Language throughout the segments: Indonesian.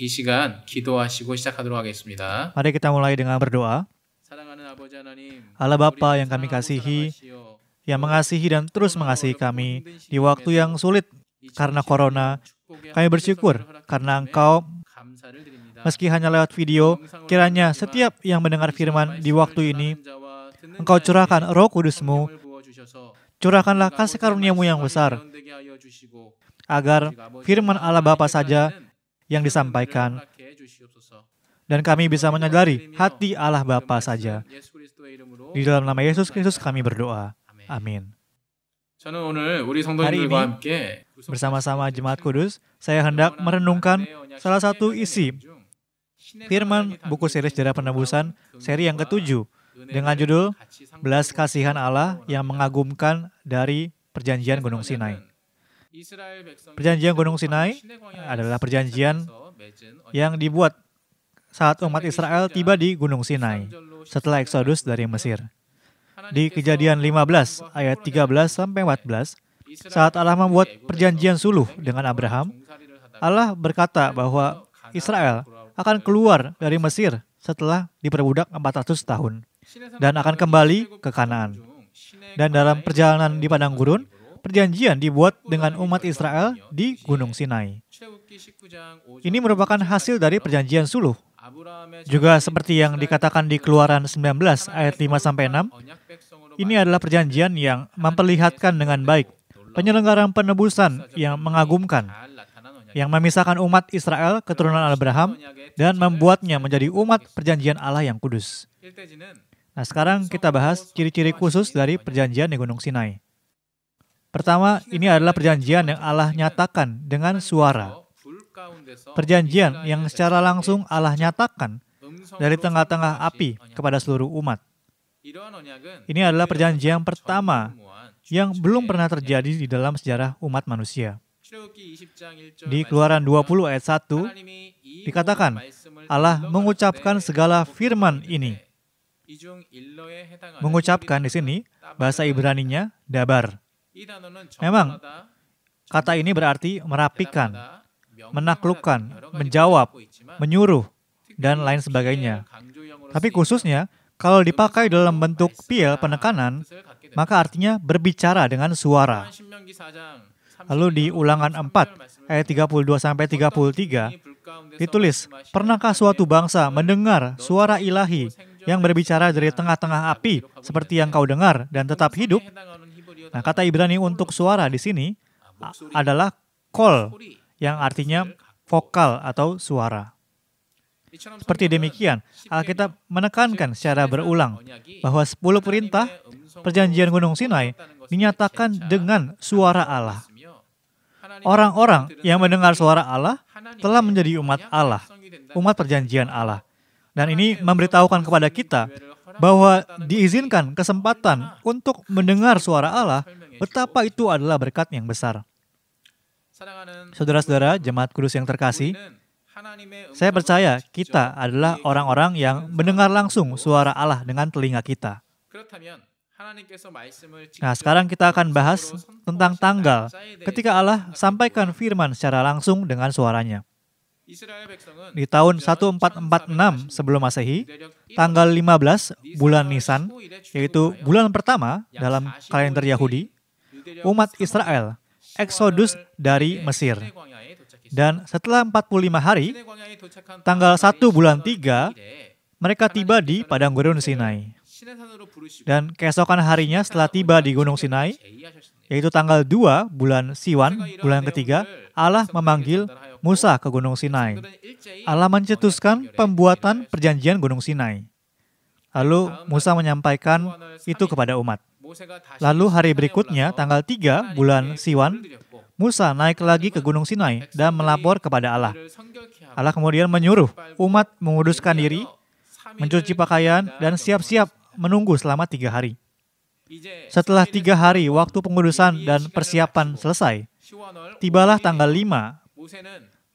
이 시간 기도하시고 시작하도록 하겠습니다. Mari kita mulai dengan berdoa. Allah Bapa yang kami kasihi, yang mengasihi dan terus mengasihi kami di waktu yang sulit karena corona, kami bersyukur karena Engkau meski hanya lewat video, kiranya setiap yang mendengar firman di waktu ini, Engkau curahkan roh kudusmu, curahkanlah kasih karuniamu yang besar, agar firman Allah Bapa saja yang disampaikan dan kami bisa menyadari hati Allah Bapa saja. Di dalam nama Yesus Kristus kami berdoa. Amin. Hari ini, bersama-sama Jemaat Kudus, saya hendak merenungkan salah satu isi firman buku seri Sejarah Penebusan, seri yang ketujuh, dengan judul Belas Kasihan Allah yang Mengagumkan dari Perjanjian Gunung Sinai. Perjanjian Gunung Sinai adalah perjanjian yang dibuat saat umat Israel tiba di Gunung Sinai setelah eksodus dari Mesir. Di kejadian 15 ayat 13 sampai 14, saat Allah membuat perjanjian suluh dengan Abraham, Allah berkata bahwa Israel akan keluar dari Mesir setelah diperbudak 400 tahun dan akan kembali ke Kanaan. Dan dalam perjalanan di padang gurun, perjanjian dibuat dengan umat Israel di Gunung Sinai. Ini merupakan hasil dari perjanjian suluh. Juga seperti yang dikatakan di Keluaran 19 ayat 5 6, ini adalah perjanjian yang memperlihatkan dengan baik penyelenggaraan penebusan yang mengagumkan yang memisahkan umat Israel keturunan Abraham dan membuatnya menjadi umat perjanjian Allah yang kudus. Nah, sekarang kita bahas ciri-ciri khusus dari perjanjian di Gunung Sinai. Pertama, ini adalah perjanjian yang Allah nyatakan dengan suara. Perjanjian yang secara langsung Allah nyatakan dari tengah-tengah api kepada seluruh umat. Ini adalah perjanjian pertama yang belum pernah terjadi di dalam sejarah umat manusia. Di Keluaran 20 ayat 1 dikatakan Allah mengucapkan segala firman ini. Mengucapkan di sini bahasa Ibraninya dabar. Memang, kata ini berarti merapikan, menaklukkan, menjawab, menyuruh, dan lain sebagainya. Tapi khususnya, kalau dipakai dalam bentuk piel penekanan, maka artinya berbicara dengan suara. Lalu di ulangan 4, ayat 32-33, ditulis, Pernahkah suatu bangsa mendengar suara ilahi yang berbicara dari tengah-tengah api seperti yang kau dengar dan tetap hidup? Nah, kata Ibrani untuk suara di sini adalah kol yang artinya vokal atau suara. Seperti demikian, Alkitab menekankan secara berulang bahwa 10 perintah perjanjian Gunung Sinai dinyatakan dengan suara Allah. Orang-orang yang mendengar suara Allah telah menjadi umat Allah, umat perjanjian Allah. Dan ini memberitahukan kepada kita bahwa diizinkan kesempatan untuk mendengar suara Allah, betapa itu adalah berkat yang besar. Saudara-saudara, jemaat kudus yang terkasih, saya percaya kita adalah orang-orang yang mendengar langsung suara Allah dengan telinga kita. Nah, sekarang kita akan bahas tentang tanggal ketika Allah sampaikan firman secara langsung dengan suaranya. Di tahun 1446 sebelum Masehi, tanggal 15 bulan Nisan, yaitu bulan pertama dalam kalender Yahudi, umat Israel eksodus dari Mesir. Dan setelah 45 hari, tanggal 1 bulan 3, mereka tiba di padang gurun Sinai. Dan keesokan harinya setelah tiba di Gunung Sinai, yaitu tanggal 2 bulan Siwan, bulan ketiga, Allah memanggil Musa ke Gunung Sinai. Allah mencetuskan pembuatan perjanjian Gunung Sinai. Lalu Musa menyampaikan itu kepada umat. Lalu hari berikutnya, tanggal 3 bulan Siwan, Musa naik lagi ke Gunung Sinai dan melapor kepada Allah. Allah kemudian menyuruh umat menguduskan diri, mencuci pakaian, dan siap-siap menunggu selama tiga hari. Setelah tiga hari waktu pengudusan dan persiapan selesai, Tibalah tanggal 5,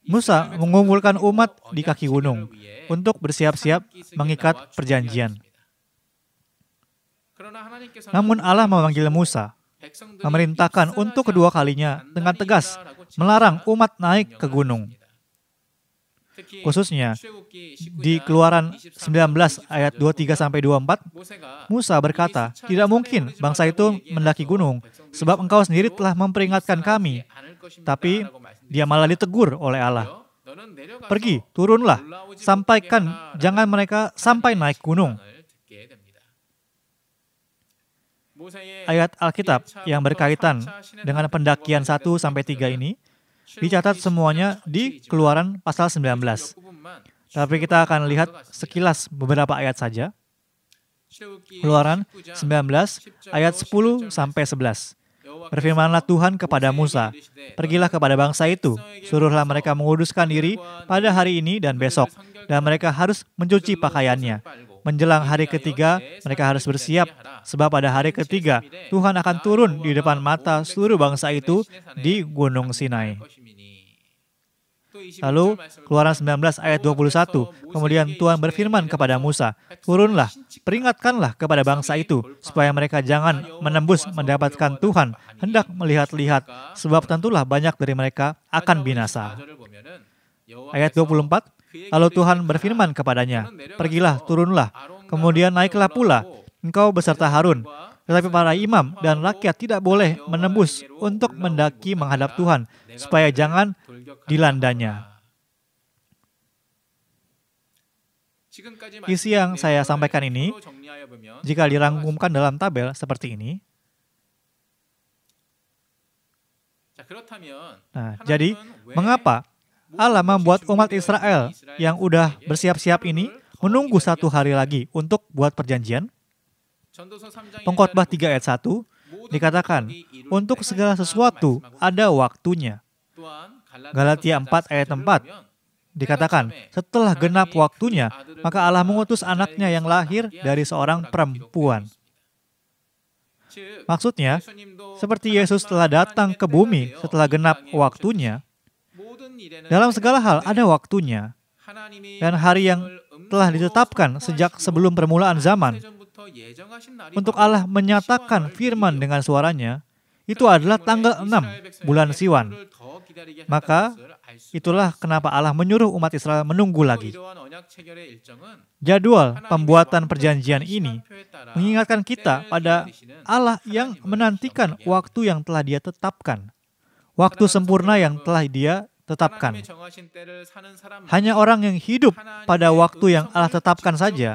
Musa mengumpulkan umat di kaki gunung untuk bersiap-siap mengikat perjanjian. Namun Allah memanggil Musa, memerintahkan untuk kedua kalinya dengan tegas melarang umat naik ke gunung. Khususnya di Keluaran 19 ayat 23 24, Musa berkata, "Tidak mungkin bangsa itu mendaki gunung Sebab engkau sendiri telah memperingatkan kami, tapi dia malah ditegur oleh Allah. Pergi, turunlah, sampaikan, jangan mereka sampai naik gunung. Ayat Alkitab yang berkaitan dengan pendakian 1 sampai 3 ini dicatat semuanya di Keluaran pasal 19. Tapi kita akan lihat sekilas beberapa ayat saja. Keluaran 19 ayat 10 sampai 11. Berfirmanlah Tuhan kepada Musa, Pergilah kepada bangsa itu, suruhlah mereka menguduskan diri pada hari ini dan besok, dan mereka harus mencuci pakaiannya. Menjelang hari ketiga, mereka harus bersiap, sebab pada hari ketiga, Tuhan akan turun di depan mata seluruh bangsa itu di Gunung Sinai. Lalu Keluaran 19 ayat 21, kemudian Tuhan berfirman kepada Musa, "Turunlah, peringatkanlah kepada bangsa itu supaya mereka jangan menembus mendapatkan Tuhan, hendak melihat-lihat, sebab tentulah banyak dari mereka akan binasa." Ayat 24, lalu Tuhan berfirman kepadanya, "Pergilah, turunlah, kemudian naiklah pula engkau beserta Harun, tetapi para imam dan rakyat tidak boleh menembus untuk mendaki menghadap Tuhan, supaya jangan dilandanya. Isi yang saya sampaikan ini, jika dirangkumkan dalam tabel seperti ini, nah, jadi mengapa Allah membuat umat Israel yang udah bersiap-siap ini menunggu satu hari lagi untuk buat perjanjian? Pengkhotbah 3 ayat 1 dikatakan, untuk segala sesuatu ada waktunya. Galatia 4 ayat 4 dikatakan, setelah genap waktunya, maka Allah mengutus anaknya yang lahir dari seorang perempuan. Maksudnya, seperti Yesus telah datang ke bumi setelah genap waktunya, dalam segala hal ada waktunya, dan hari yang telah ditetapkan sejak sebelum permulaan zaman. Ya, Untuk Allah menyatakan firman dengan suaranya, itu adalah tanggal 6 bulan Siwan. Maka itulah kenapa Allah menyuruh umat Israel menunggu lagi. Jadwal pembuatan perjanjian ini mengingatkan kita pada Allah yang menantikan waktu yang telah dia tetapkan. Waktu sempurna yang telah dia tetapkan. Hanya orang yang hidup pada waktu yang Allah tetapkan saja,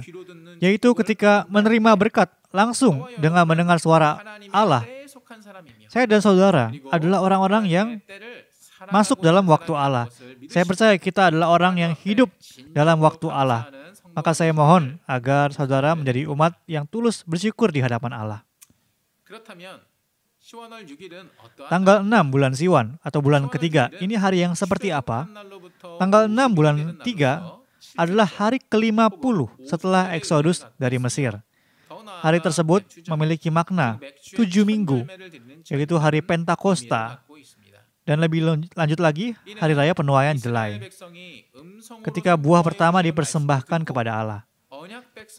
yaitu ketika menerima berkat langsung dengan mendengar suara Allah. Saya dan saudara adalah orang-orang yang masuk dalam waktu Allah. Saya percaya kita adalah orang yang hidup dalam waktu Allah. Maka saya mohon agar saudara menjadi umat yang tulus bersyukur di hadapan Allah. Tanggal 6 bulan Siwan atau bulan ketiga, ini hari yang seperti apa? Tanggal 6 bulan 3 adalah hari ke-50 setelah Eksodus dari Mesir. Hari tersebut memiliki makna tujuh minggu, yaitu hari Pentakosta, dan lebih lanjut lagi, hari raya penuaian Jelai. Ketika buah pertama dipersembahkan kepada Allah.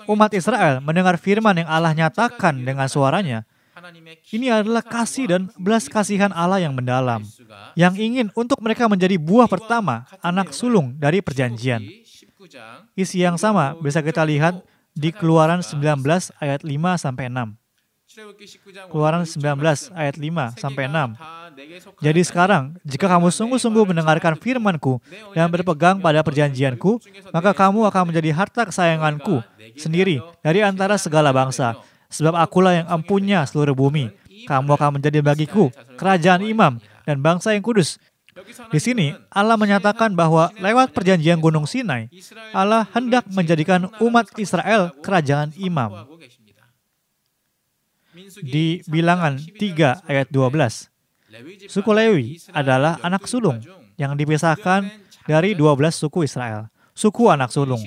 Umat Israel mendengar firman yang Allah nyatakan dengan suaranya. Ini adalah kasih dan belas kasihan Allah yang mendalam, yang ingin untuk mereka menjadi buah pertama, anak sulung dari perjanjian. Isi yang sama bisa kita lihat di Keluaran 19 ayat 5 sampai 6. Keluaran 19 ayat 5 sampai 6. Kan jadi sekarang, jika kamu sungguh-sungguh mendengarkan firmanku dan berpegang pada perjanjianku, maka kamu akan menjadi harta kesayanganku sendiri dari antara segala bangsa. Sebab akulah yang empunya seluruh bumi. Kamu akan menjadi bagiku, kerajaan imam, dan bangsa yang kudus. Di sini, Allah menyatakan bahwa lewat perjanjian Gunung Sinai, Allah hendak menjadikan umat Israel kerajaan imam. Di bilangan 3 ayat 12, Suku Lewi adalah anak sulung yang dipisahkan dari 12 suku Israel, suku anak sulung.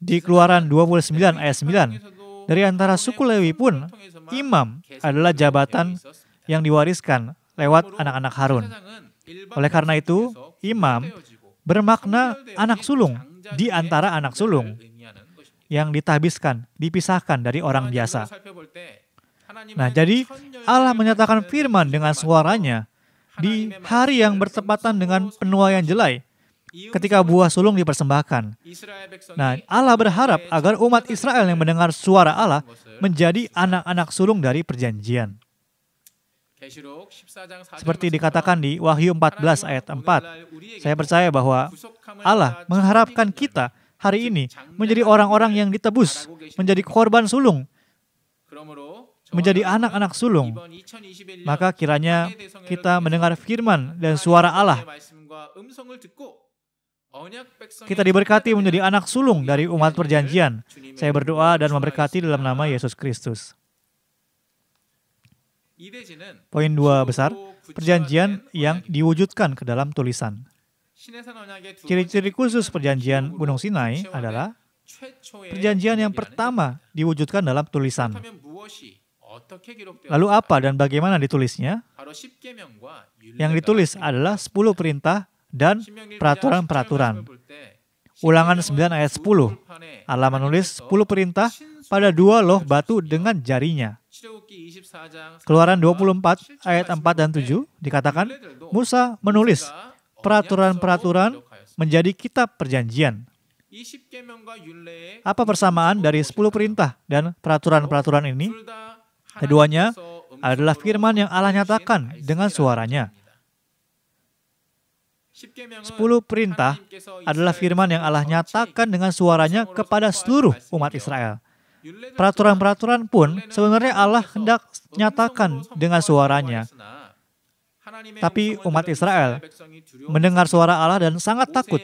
Di keluaran 29 ayat 9, dari antara suku Lewi pun, imam adalah jabatan yang diwariskan lewat anak-anak Harun. Oleh karena itu, imam bermakna anak sulung di antara anak sulung yang ditabiskan, dipisahkan dari orang biasa. Nah, jadi Allah menyatakan firman dengan suaranya di hari yang bertepatan dengan penuaian jelai ketika buah sulung dipersembahkan. Nah, Allah berharap agar umat Israel yang mendengar suara Allah menjadi anak-anak sulung dari perjanjian. Seperti dikatakan di Wahyu 14 ayat 4, saya percaya bahwa Allah mengharapkan kita hari ini menjadi orang-orang yang ditebus, menjadi korban sulung menjadi anak-anak sulung. Maka kiranya kita mendengar firman dan suara Allah. Kita diberkati menjadi anak sulung dari umat perjanjian. Saya berdoa dan memberkati dalam nama Yesus Kristus. Poin dua besar, perjanjian yang diwujudkan ke dalam tulisan. Ciri-ciri khusus perjanjian Gunung Sinai adalah perjanjian yang pertama diwujudkan dalam tulisan. Lalu apa dan bagaimana ditulisnya? Yang ditulis adalah 10 perintah dan peraturan-peraturan. Ulangan 9 ayat 10. Allah menulis 10 perintah pada dua loh batu dengan jarinya. Keluaran 24 ayat 4 dan 7 dikatakan, Musa menulis peraturan-peraturan menjadi kitab perjanjian. Apa persamaan dari 10 perintah dan peraturan-peraturan ini? Keduanya adalah firman yang Allah nyatakan dengan suaranya. Sepuluh perintah adalah firman yang Allah nyatakan dengan suaranya kepada seluruh umat Israel. Peraturan-peraturan pun sebenarnya Allah hendak nyatakan dengan suaranya. Tapi umat Israel mendengar suara Allah dan sangat takut.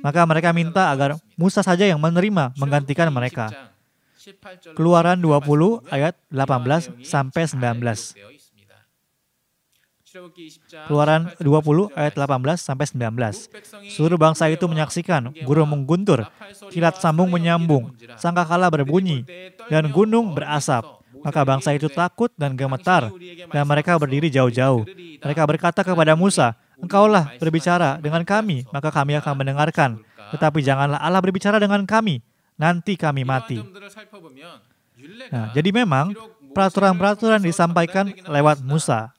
Maka mereka minta agar Musa saja yang menerima menggantikan mereka. Keluaran 20 ayat 18 sampai 19. Keluaran 20 ayat 18 sampai 19. Seluruh bangsa itu menyaksikan guru mengguntur, kilat sambung menyambung, sangkakala berbunyi, dan gunung berasap. Maka bangsa itu takut dan gemetar, dan mereka berdiri jauh-jauh. Mereka berkata kepada Musa, Engkaulah berbicara dengan kami, maka kami akan mendengarkan. Tetapi janganlah Allah berbicara dengan kami, nanti kami mati. Nah, jadi memang peraturan-peraturan disampaikan lewat Musa.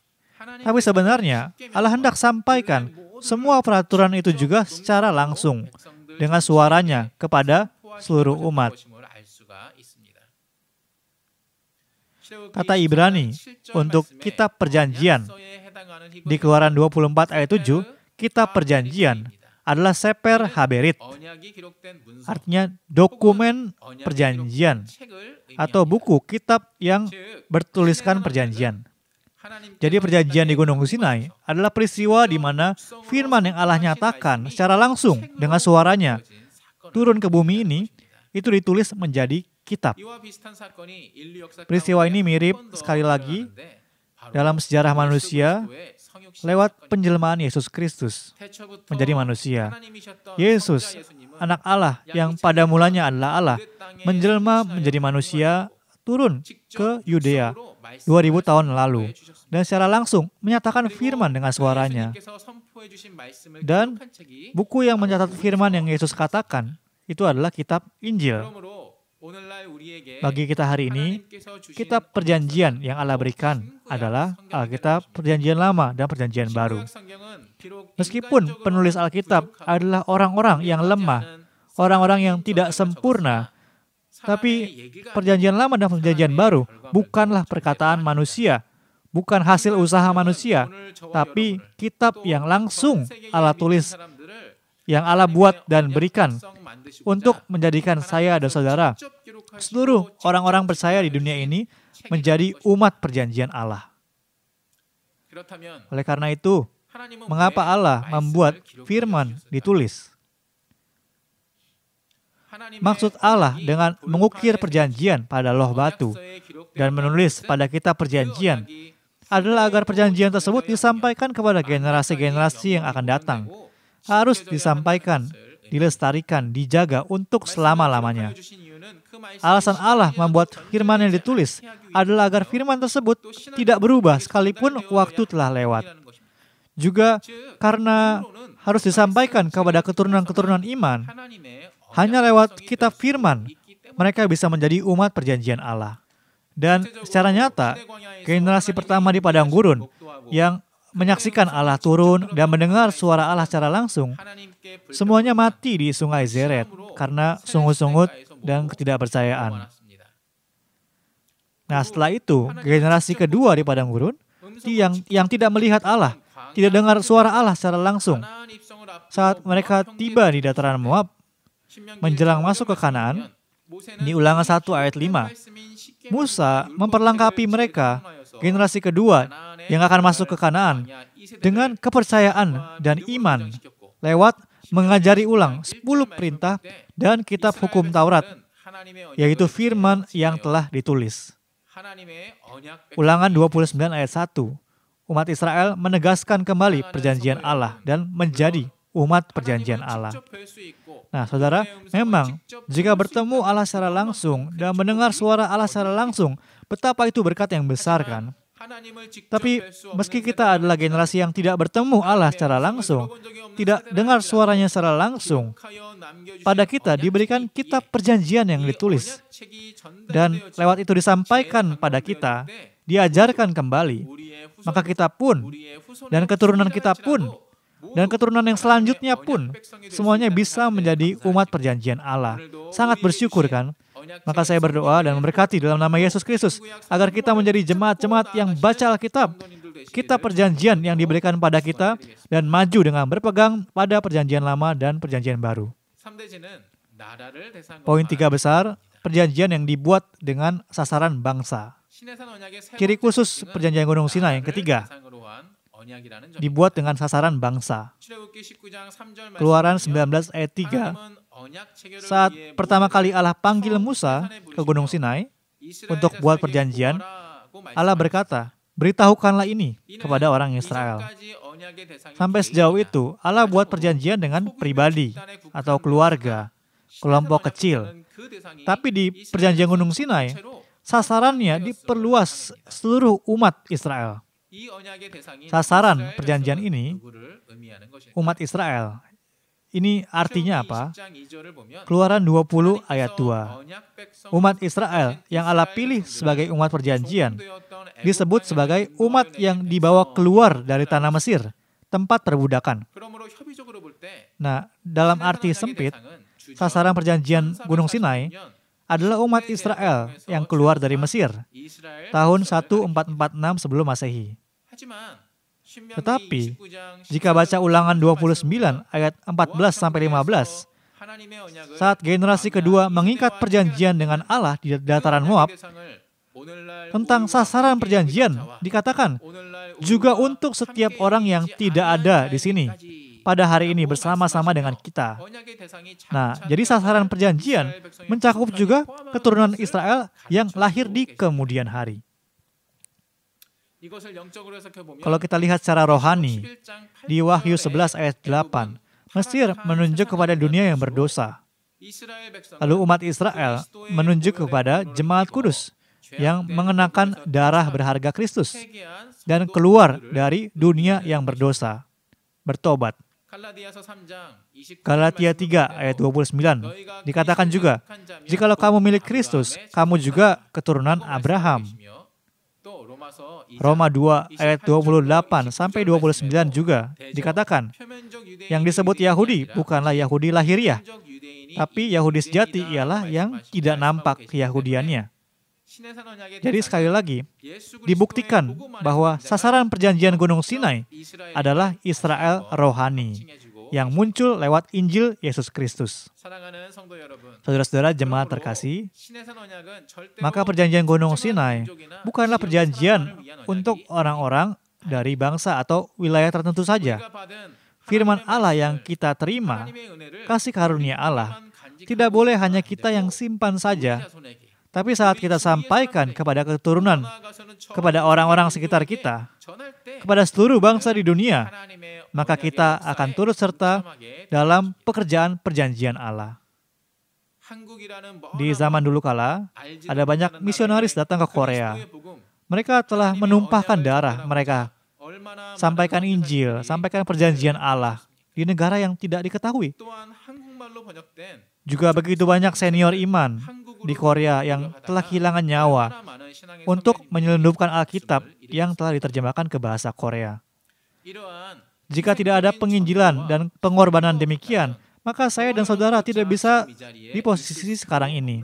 Tapi sebenarnya Allah hendak sampaikan semua peraturan itu juga secara langsung dengan suaranya kepada seluruh umat. Kata Ibrani untuk kitab perjanjian di keluaran 24 ayat 7, kitab perjanjian adalah seper haberit, artinya dokumen perjanjian atau buku kitab yang bertuliskan perjanjian. Jadi perjanjian di Gunung Sinai adalah peristiwa di mana firman yang Allah nyatakan secara langsung dengan suaranya turun ke bumi ini itu ditulis menjadi kitab. Peristiwa ini mirip sekali lagi dalam sejarah manusia lewat penjelmaan Yesus Kristus menjadi manusia. Yesus, anak Allah yang pada mulanya adalah Allah, menjelma menjadi manusia turun ke Yudea 2000 tahun lalu dan secara langsung menyatakan firman dengan suaranya. Dan buku yang mencatat firman yang Yesus katakan itu adalah kitab Injil. Bagi kita hari ini, kitab perjanjian yang Allah berikan adalah Alkitab perjanjian lama dan perjanjian baru. Meskipun penulis Alkitab adalah orang-orang yang lemah, orang-orang yang tidak sempurna, tapi perjanjian lama dan perjanjian baru bukanlah perkataan manusia, bukan hasil usaha manusia, tapi kitab yang langsung Allah tulis yang Allah buat dan berikan untuk menjadikan saya dan saudara, seluruh orang-orang percaya di dunia ini menjadi umat perjanjian Allah. Oleh karena itu, mengapa Allah membuat firman ditulis? Maksud Allah dengan mengukir perjanjian pada loh batu dan menulis pada kita perjanjian adalah agar perjanjian tersebut disampaikan kepada generasi-generasi yang akan datang harus disampaikan, dilestarikan, dijaga untuk selama-lamanya. Alasan Allah membuat firman yang ditulis adalah agar firman tersebut tidak berubah sekalipun waktu telah lewat. Juga karena harus disampaikan kepada keturunan-keturunan iman. Hanya lewat kitab firman, mereka bisa menjadi umat perjanjian Allah. Dan secara nyata, generasi pertama di padang gurun yang menyaksikan Allah turun dan mendengar suara Allah secara langsung, semuanya mati di sungai Zeret karena sungut-sungut dan ketidakpercayaan. Nah setelah itu, generasi kedua di padang gurun yang, yang tidak melihat Allah, tidak dengar suara Allah secara langsung. Saat mereka tiba di dataran Moab, menjelang masuk ke Kanaan, di ulangan 1 ayat 5, Musa memperlengkapi mereka generasi kedua yang akan masuk ke Kanaan dengan kepercayaan dan iman lewat mengajari ulang 10 perintah dan kitab hukum Taurat, yaitu firman yang telah ditulis. Ulangan 29 ayat 1, umat Israel menegaskan kembali perjanjian Allah dan menjadi umat perjanjian Allah. Nah, saudara, memang jika bertemu Allah secara langsung dan mendengar suara Allah secara langsung, Betapa itu berkat yang besar kan? Tapi meski kita adalah generasi yang tidak bertemu Allah secara langsung, tidak dengar suaranya secara langsung, pada kita diberikan kitab perjanjian yang ditulis. Dan lewat itu disampaikan pada kita, diajarkan kembali. Maka kita pun, dan keturunan kita pun, dan keturunan yang selanjutnya pun, semuanya bisa menjadi umat perjanjian Allah. Sangat bersyukur kan? Maka saya berdoa dan memberkati dalam nama Yesus Kristus agar kita menjadi jemaat-jemaat yang baca Alkitab, kitab perjanjian yang diberikan pada kita dan maju dengan berpegang pada perjanjian lama dan perjanjian baru. Poin tiga besar, perjanjian yang dibuat dengan sasaran bangsa. Kiri khusus perjanjian Gunung Sinai yang ketiga, dibuat dengan sasaran bangsa. Keluaran 19 ayat 3 saat pertama kali Allah panggil Musa ke Gunung Sinai untuk buat perjanjian, Allah berkata, Beritahukanlah ini kepada orang Israel. Sampai sejauh itu, Allah buat perjanjian dengan pribadi atau keluarga, kelompok kecil. Tapi di perjanjian Gunung Sinai, sasarannya diperluas seluruh umat Israel. Sasaran perjanjian ini umat Israel ini artinya apa? Keluaran 20 ayat 2. Umat Israel yang Allah pilih sebagai umat perjanjian disebut sebagai umat yang dibawa keluar dari tanah Mesir, tempat perbudakan. Nah, dalam arti sempit, sasaran perjanjian Gunung Sinai adalah umat Israel yang keluar dari Mesir tahun 1446 sebelum Masehi. Tetapi, jika baca ulangan 29 ayat 14 sampai 15, saat generasi kedua mengikat perjanjian dengan Allah di dataran Moab, tentang sasaran perjanjian dikatakan juga untuk setiap orang yang tidak ada di sini pada hari ini bersama-sama dengan kita. Nah, jadi sasaran perjanjian mencakup juga keturunan Israel yang lahir di kemudian hari. Kalau kita lihat secara rohani, di Wahyu 11 ayat 8, Mesir menunjuk kepada dunia yang berdosa. Lalu umat Israel menunjuk kepada jemaat kudus yang mengenakan darah berharga Kristus dan keluar dari dunia yang berdosa, bertobat. Galatia 3 ayat 29 dikatakan juga, "Jikalau kamu milik Kristus, kamu juga keturunan Abraham." Roma 2 ayat 28 sampai 29 juga dikatakan, yang disebut Yahudi bukanlah Yahudi lahiriah, tapi Yahudi sejati ialah yang tidak nampak Yahudiannya. Jadi sekali lagi, dibuktikan bahwa sasaran perjanjian Gunung Sinai adalah Israel rohani yang muncul lewat Injil Yesus Kristus. Saudara-saudara jemaat terkasih, maka perjanjian Gunung Sinai bukanlah perjanjian untuk orang-orang dari bangsa atau wilayah tertentu saja. Firman Allah yang kita terima, kasih karunia Allah, tidak boleh hanya kita yang simpan saja, tapi saat kita sampaikan kepada keturunan, kepada orang-orang sekitar kita, kepada seluruh bangsa di dunia, maka kita akan turut serta dalam pekerjaan perjanjian Allah. Di zaman dulu kala, ada banyak misionaris datang ke Korea. Mereka telah menumpahkan darah mereka. Sampaikan Injil, sampaikan perjanjian Allah di negara yang tidak diketahui. Juga begitu banyak senior iman di Korea yang telah kehilangan nyawa untuk menyelundupkan Alkitab yang telah diterjemahkan ke bahasa Korea. Jika tidak ada penginjilan dan pengorbanan demikian, maka saya dan saudara tidak bisa di posisi sekarang ini.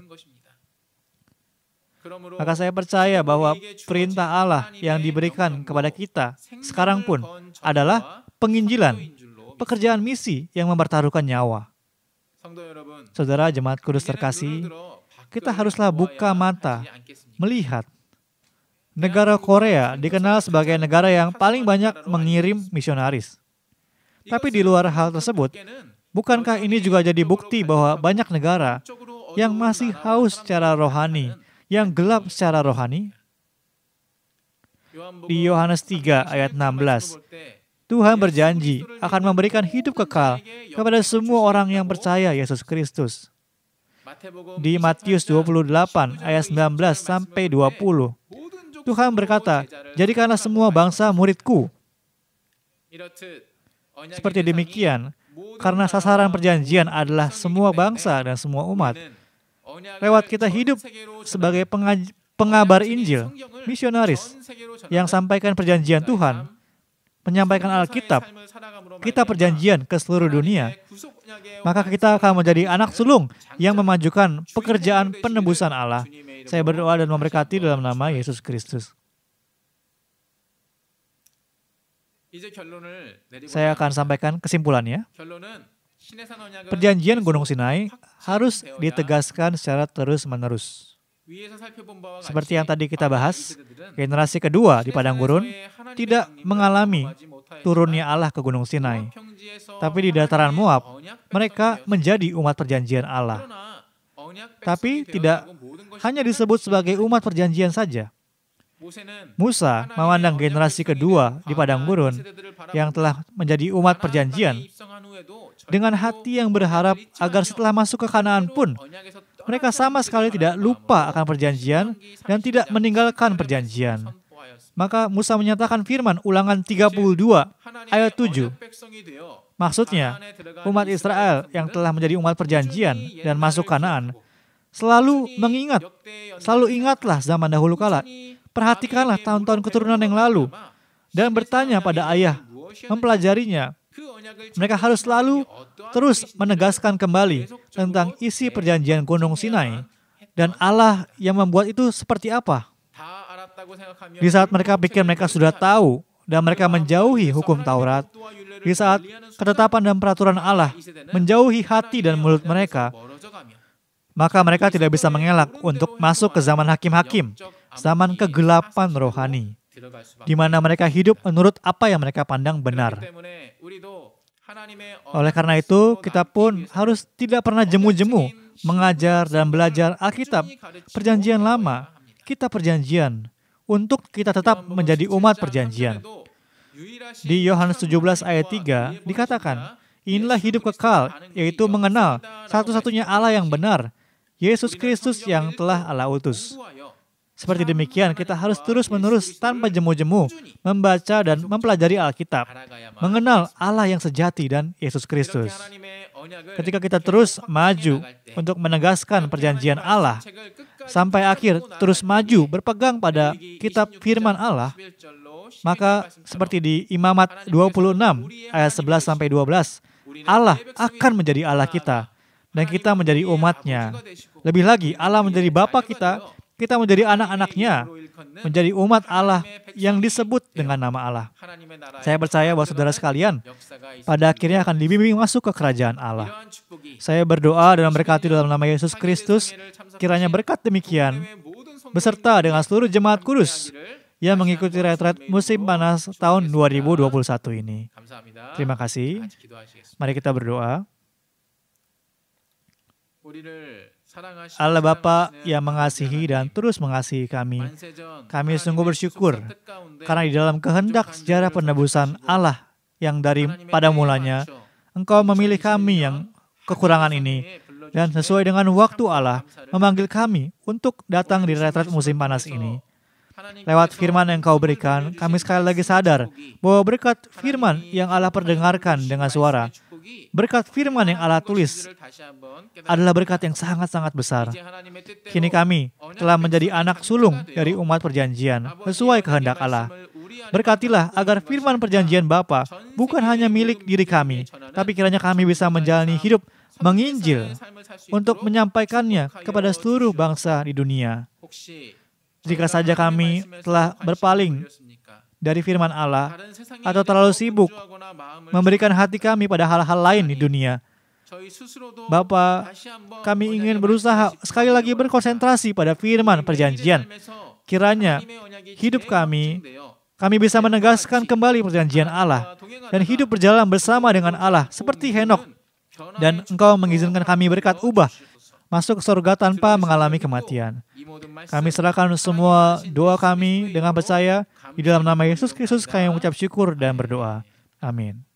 Maka saya percaya bahwa perintah Allah yang diberikan kepada kita sekarang pun adalah penginjilan, pekerjaan misi yang mempertaruhkan nyawa. Saudara jemaat kudus terkasih, kita haruslah buka mata, melihat. Negara Korea dikenal sebagai negara yang paling banyak mengirim misionaris. Tapi di luar hal tersebut, bukankah ini juga jadi bukti bahwa banyak negara yang masih haus secara rohani, yang gelap secara rohani? Di Yohanes 3 ayat 16, Tuhan berjanji akan memberikan hidup kekal kepada semua orang yang percaya Yesus Kristus. Di Matius 28 ayat 19 sampai 20, Tuhan berkata, "Jadikanlah semua bangsa muridku." Seperti demikian, karena sasaran perjanjian adalah semua bangsa dan semua umat. Lewat kita hidup sebagai pengabar Injil, misionaris yang sampaikan perjanjian Tuhan menyampaikan Alkitab, kita perjanjian ke seluruh dunia, maka kita akan menjadi anak sulung yang memajukan pekerjaan penebusan Allah. Saya berdoa dan memberkati dalam nama Yesus Kristus. Saya akan sampaikan kesimpulannya. Perjanjian Gunung Sinai harus ditegaskan secara terus-menerus. Seperti yang tadi kita bahas, generasi kedua di padang gurun tidak mengalami turunnya Allah ke Gunung Sinai. Tapi di dataran Moab, mereka menjadi umat perjanjian Allah. Tapi tidak hanya disebut sebagai umat perjanjian saja. Musa memandang generasi kedua di padang gurun yang telah menjadi umat perjanjian anu dengan hati yang berharap agar setelah masuk ke Kanaan pun mereka sama sekali tidak lupa akan perjanjian dan tidak meninggalkan perjanjian. Maka Musa menyatakan firman ulangan 32 ayat 7. Maksudnya, umat Israel yang telah menjadi umat perjanjian dan masuk kanaan, selalu mengingat, selalu ingatlah zaman dahulu kala, perhatikanlah tahun-tahun keturunan yang lalu, dan bertanya pada ayah, mempelajarinya, mereka harus selalu terus menegaskan kembali tentang isi perjanjian Gunung Sinai dan Allah yang membuat itu seperti apa. Di saat mereka pikir mereka sudah tahu dan mereka menjauhi hukum Taurat, di saat ketetapan dan peraturan Allah menjauhi hati dan mulut mereka, maka mereka tidak bisa mengelak untuk masuk ke zaman hakim-hakim, zaman kegelapan rohani, di mana mereka hidup menurut apa yang mereka pandang benar. Oleh karena itu, kita pun harus tidak pernah jemu-jemu mengajar dan belajar Alkitab, perjanjian lama, kita perjanjian, untuk kita tetap menjadi umat perjanjian. Di Yohanes 17 ayat 3 dikatakan, Inilah hidup kekal, yaitu mengenal satu-satunya Allah yang benar, Yesus Kristus yang telah Allah utus. Seperti demikian, kita harus terus-menerus tanpa jemu-jemu membaca dan mempelajari Alkitab, mengenal Allah yang sejati dan Yesus Kristus. Ketika kita terus maju untuk menegaskan perjanjian Allah, sampai akhir terus maju berpegang pada kitab firman Allah, maka seperti di Imamat 26 ayat 11 sampai 12, Allah akan menjadi Allah kita dan kita menjadi umatnya. Lebih lagi, Allah menjadi Bapa kita kita menjadi anak-anaknya, menjadi umat Allah yang disebut dengan nama Allah. Saya percaya bahwa saudara sekalian, pada akhirnya akan dibimbing masuk ke kerajaan Allah. Saya berdoa dan berkati dalam nama Yesus Kristus, kiranya berkat demikian, beserta dengan seluruh jemaat kudus yang mengikuti retret musim panas tahun 2021 ini. Terima kasih. Mari kita berdoa. Allah Bapa yang mengasihi dan terus mengasihi kami. Kami sungguh bersyukur karena di dalam kehendak sejarah penebusan Allah yang dari pada mulanya, Engkau memilih kami ya, yang kekurangan ini dan sesuai dengan waktu Allah memanggil kami untuk datang di retret musim panas ini. Lewat firman yang kau berikan, kami sekali lagi sadar bahwa berkat firman yang Allah perdengarkan dengan suara, Berkat firman yang Allah tulis adalah berkat yang sangat-sangat besar. Kini kami telah menjadi anak sulung dari umat perjanjian sesuai kehendak Allah. Berkatilah agar firman perjanjian Bapa bukan hanya milik diri kami, tapi kiranya kami bisa menjalani hidup menginjil untuk menyampaikannya kepada seluruh bangsa di dunia. Jika saja kami telah berpaling dari firman Allah atau terlalu sibuk memberikan hati kami pada hal-hal lain di dunia. Bapa, kami ingin berusaha sekali lagi berkonsentrasi pada firman perjanjian. Kiranya hidup kami, kami bisa menegaskan kembali perjanjian Allah dan hidup berjalan bersama dengan Allah seperti Henok. Dan engkau mengizinkan kami berkat ubah masuk ke surga tanpa mengalami kematian. Kami serahkan semua doa kami dengan percaya di dalam nama Yesus Kristus kami mengucap syukur dan berdoa. Amin.